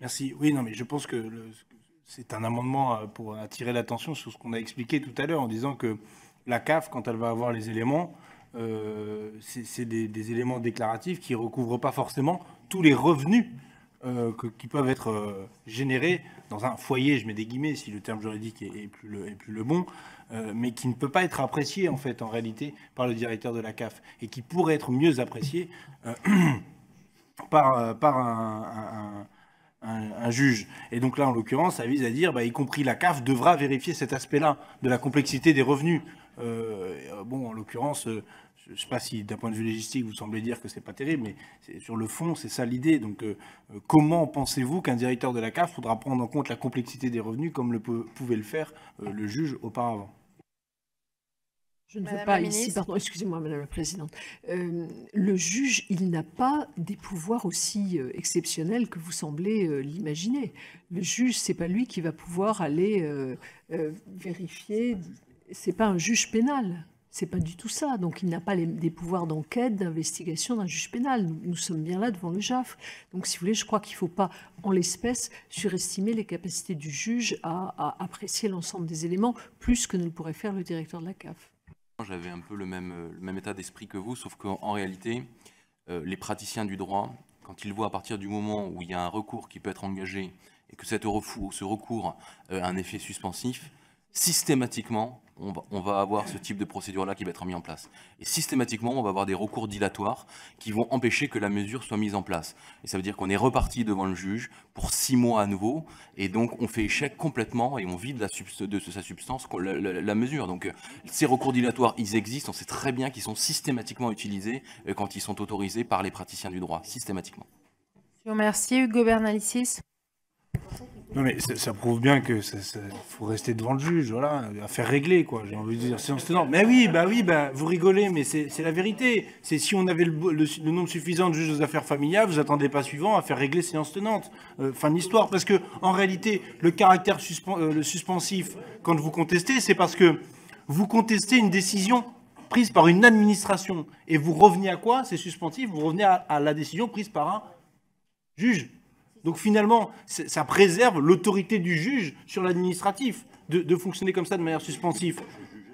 Merci. Oui, non, mais je pense que c'est un amendement euh, pour attirer l'attention sur ce qu'on a expliqué tout à l'heure en disant que la CAF, quand elle va avoir les éléments, euh, c'est des, éléments déclaratifs qui ne recouvrent pas forcément tous les revenus euh, qui peuvent être générés dans un foyer, je mets des guillemets si le terme juridique est, plus, le, est plus, le, bon, mais qui ne peut pas être apprécié en fait en réalité par le directeur de la CAF et qui pourrait être mieux apprécié. par, euh, un, juge. Et donc là, en l'occurrence, ça vise à dire, bah, y compris la CAF devra vérifier cet aspect-là de la complexité des revenus. Euh, euh, bon, en l'occurrence, je ne sais pas si d'un point de vue légistique, vous semblez dire que ce n'est pas terrible, mais sur le fond, c'est ça l'idée. Donc, comment pensez-vous qu'un directeur de la CAF faudra prendre en compte la complexité des revenus comme le pouvait le faire le juge auparavant je ne veux pas ici, pardon, excusez-moi Madame la Présidente. Euh, le juge, il n'a pas des pouvoirs aussi euh, exceptionnels que vous semblez euh, l'imaginer. Le juge, c'est pas lui qui va pouvoir aller vérifier. C'est pas un juge pénal. C'est pas du tout ça. Donc il n'a pas les, des pouvoirs d'enquête, d'investigation d'un juge pénal. Nous, sommes bien là devant le JAF. Donc si vous voulez, je crois qu'il ne faut pas, en l'espèce, surestimer les capacités du juge à, à apprécier l'ensemble des éléments plus que ne le pourrait faire le directeur de la CAF j'avais un peu euh, le même, état d'esprit que vous, sauf qu'en réalité, euh, les praticiens du droit, quand ils voient à partir du moment où il y a un recours qui peut être engagé et que cette ce recours euh, a un effet suspensif, systématiquement, on va, avoir ce type de procédure-là qui va être mis en place. Et systématiquement, on va avoir des recours dilatoires qui vont empêcher que la mesure soit mise en place. Et ça veut dire qu'on est reparti devant le juge pour six mois à nouveau, et donc on fait échec complètement et on vide la de sa substance la, mesure. Donc ces recours dilatoires, ils existent, on sait très bien qu'ils sont systématiquement utilisés euh, quand ils sont autorisés par les praticiens du droit, systématiquement. Je vous remercie, Hugo Bernalicis. Non, mais ça, prouve bien que faut rester devant le juge, voilà, à faire régler, quoi, j'ai envie de dire. séance tenante. Mais oui, bah oui, bah, vous rigolez, mais c'est la vérité. C'est si on avait le, nombre suffisant de juges aux affaires familiales, vous attendez pas suivant à faire régler séance tenante. Euh, fin de l'histoire. Parce que, en réalité, le caractère euh, suspensif, quand vous contestez, c'est parce que vous contestez une décision prise par une administration. Et vous revenez à quoi C'est suspensif, vous revenez à la décision prise par un juge. Donc finalement, ça préserve l'autorité du juge sur l'administratif de, fonctionner comme ça de manière suspensive.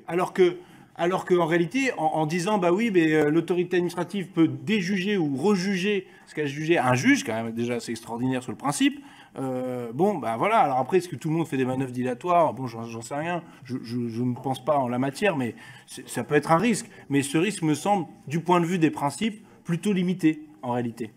Alors que alors qu'en réalité, en, disant bah oui, mais euh, l'autorité administrative peut déjuger ou rejuger ce qu'a jugé un juge, quand même déjà c'est extraordinaire sur le principe. Euh, bon, ben voilà. Alors après, est-ce que tout le monde fait des manœuvres dilatoires Bon, j'en sais rien. je, ne pense pas en la matière, mais ça peut être un risque. Mais ce risque me semble, du point de vue des principes, plutôt limité en réalité.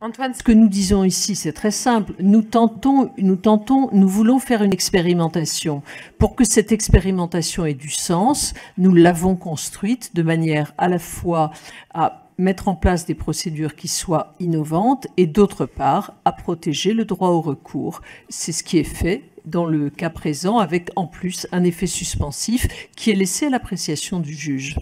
Antoine, ce que nous disons ici, c'est très simple. Nous tentons, nous tentons, nous voulons faire une expérimentation. Pour que cette expérimentation ait du sens, nous l'avons construite de manière à la fois à mettre en place des procédures qui soient innovantes et d'autre part à protéger le droit au recours. C'est ce qui est fait dans le cas présent avec en plus un effet suspensif qui est laissé à l'appréciation du juge.